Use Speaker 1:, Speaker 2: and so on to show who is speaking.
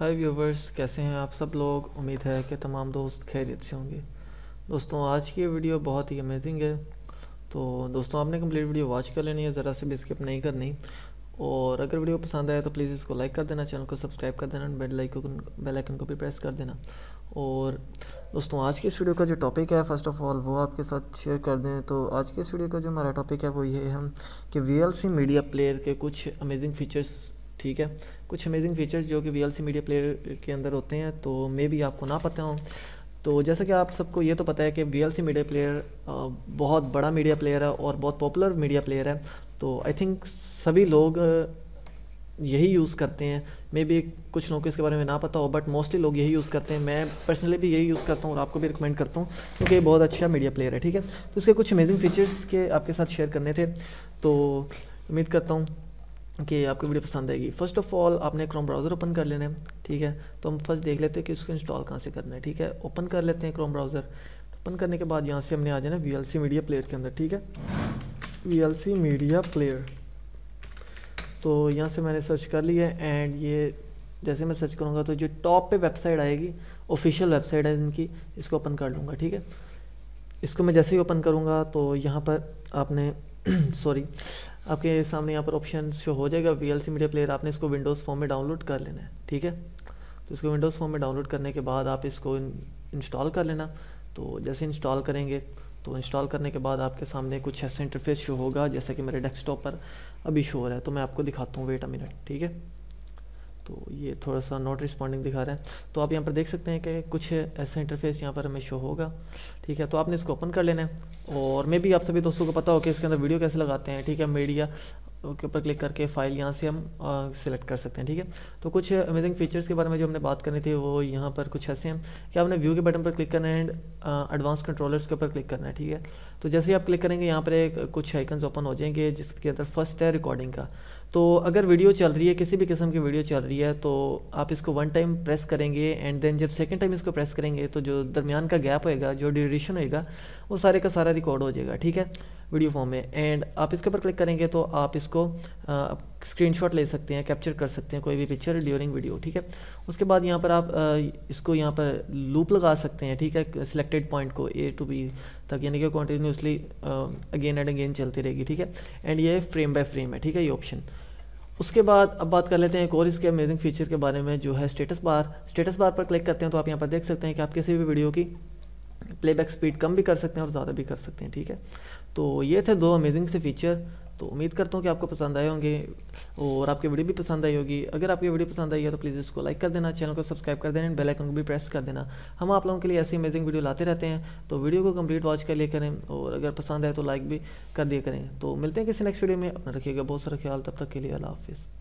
Speaker 1: हाय viewers कैसे हैं आप सब लोग उम्मीद है कि तमाम दोस्त खैरियत से होंगे दोस्तों आज की वीडियो बहुत ही अमेजिंग है तो दोस्तों आपने कंप्लीट वीडियो वॉच कर लेनी है ज़रा से भी स्किप नहीं करनी और अगर वीडियो पसंद आए तो प्लीज़ इसको लाइक कर देना चैनल को सब्सक्राइब कर देना बेल आइकन बेल आइकन को भी प्रेस कर देना और दोस्तों आज की इस वीडियो का जो टॉपिक है फ़र्स्ट ऑफ़ ऑल वो आपके साथ शेयर कर दें तो आज की इस वीडियो का जो हमारा टॉपिक है वो ये है हम कि वी मीडिया प्लेयर के कुछ अमेजिंग फीचर्स ठीक है कुछ अमेजिंग फीचर्स जो कि वी मीडिया प्लेयर के अंदर होते हैं तो मे भी आपको ना पता हो तो जैसा कि आप सबको ये तो पता है कि वी मीडिया प्लेयर बहुत बड़ा मीडिया प्लेयर है और बहुत पॉपुलर मीडिया प्लेयर है तो आई थिंक सभी लोग यही यूज़ करते हैं मे भी कुछ लोगों को इसके बारे में ना पता हो बट मोस्टली लोग यही यूज़ करते हैं मैं पर्सनली भी यही यूज़ करता हूँ और आपको भी रिकमेंड करता हूँ क्योंकि ये बहुत अच्छा मीडिया प्लेयर है ठीक है तो इसके कुछ अमेजिंग फीचर्स के आपके साथ शेयर करने थे तो उम्मीद करता हूँ कि आपको वीडियो पसंद आएगी फर्स्ट ऑफ ऑल आपने क्रोम ब्राउज़र ओपन कर लेना है ठीक है तो हम फर्स्ट देख लेते हैं कि इसको इंस्टॉल कहाँ से करना है ठीक है ओपन कर लेते हैं क्रोम ब्राउज़र ओपन करने के बाद यहाँ से हमने आ जाना है V L C media player के अंदर ठीक है V L C media player तो यहाँ से मैंने सर्च कर लिया है एंड ये जैसे मैं सर्च करूँगा तो जो टॉप पे वेबसाइट आएगी ऑफिशियल वेबसाइट है इनकी इसको ओपन कर लूँगा ठीक है इसको मैं जैसे ही ओपन करूँगा तो यहाँ पर आपने सॉरी आपके सामने यहाँ पर ऑप्शन शो हो जाएगा वी मीडिया प्लेयर आपने इसको विंडोज़ फॉर्म में डाउनलोड कर लेना है ठीक है तो इसको विंडोज़ फॉर्म में डाउनलोड करने के बाद आप इसको इंस्टॉल कर लेना तो जैसे इंस्टॉल करेंगे तो इंस्टॉल करने के बाद आपके सामने कुछ ऐसा इंटरफेस शो होगा जैसा कि मेरे डेस्कटॉप पर अभी शो हो रहा है तो मैं आपको दिखाता हूँ वेट अ मिनट ठीक है तो ये थोड़ा सा नॉट रिस्पॉन्डिंग दिखा रहा है तो आप यहाँ पर देख सकते हैं कि कुछ ऐसा इंटरफेस यहाँ पर हमें शो होगा ठीक है तो आपने इसको ओपन कर लेना है और मे भी आप सभी दोस्तों को पता हो कि इसके अंदर वीडियो कैसे लगाते हैं ठीक है मीडिया उसके ऊपर क्लिक करके फाइल यहाँ से हम सिलेक्ट कर सकते हैं ठीक है तो कुछ अमेजिंग फीचर्स के बारे में जो हमने बात करनी थी वो यहाँ पर कुछ ऐसे हैं कि आपने व्यू के बटन पर क्लिक करना है एंड एडवांस कंट्रोलर्स के ऊपर क्लिक करना है ठीक है तो जैसे ही आप क्लिक करेंगे यहाँ पर एक कुछ आइकन्स ओपन हो जाएंगे जिसके अंदर फर्स्ट है रिकॉर्डिंग का तो अगर वीडियो चल रही है किसी भी किस्म की वीडियो चल रही है तो आप इसको वन टाइम प्रेस करेंगे एंड देन जब सेकेंड टाइम इसको प्रेस करेंगे तो जो दरमियान का गैप होएगा जो ड्यूरेशन होएगा वो सारे का सारा रिकॉर्ड हो जाएगा ठीक है वीडियो फॉर्म में एंड आप इसके ऊपर क्लिक करेंगे तो आप इसको स्क्रीन शॉट ले सकते हैं कैप्चर कर सकते हैं कोई भी पिक्चर ड्यूरिंग वीडियो ठीक है उसके बाद यहाँ पर आप आ, इसको यहाँ पर लूप लगा सकते हैं ठीक है सिलेक्टेड पॉइंट को ए टू बी तक यानी कि कॉन्टीन्यूसली अगेन एंड अगेन चलती रहेगी ठीक है एंड ये फ्रेम बाय फ्रेम है ठीक है ये ऑप्शन उसके बाद अब बात कर लेते हैं एक और इसके अमेजिंग फीचर के बारे में जो है स्टेटस बार स्टेटस बार पर क्लिक करते हैं तो आप यहाँ पर देख सकते हैं कि आप किसी भी वीडियो की प्लेबैक स्पीड कम भी कर सकते हैं और ज़्यादा भी कर सकते हैं ठीक है तो ये थे दो अमेजिंग से फीचर तो उम्मीद करता हूँ कि आपको पसंद आए होंगे और आपकी वीडियो भी पसंद आई होगी अगर आपकी वीडियो पसंद आई है तो प्लीज़ इसको लाइक कर देना चैनल को सब्सक्राइब कर देना बेल आइकन को भी प्रेस कर देना हम आप लोगों के लिए ऐसी अमेजिंग वीडियो लाते रहते हैं तो वीडियो को कंप्लीट वॉच कर लिया करें और अगर पसंद आए तो लाइक भी कर दिया करें तो मिलते हैं किसी नेक्स्ट वीडियो में अपना रखिएगा बहुत सारा ख्याल तब तक के लिए अल्लाह हाफिज़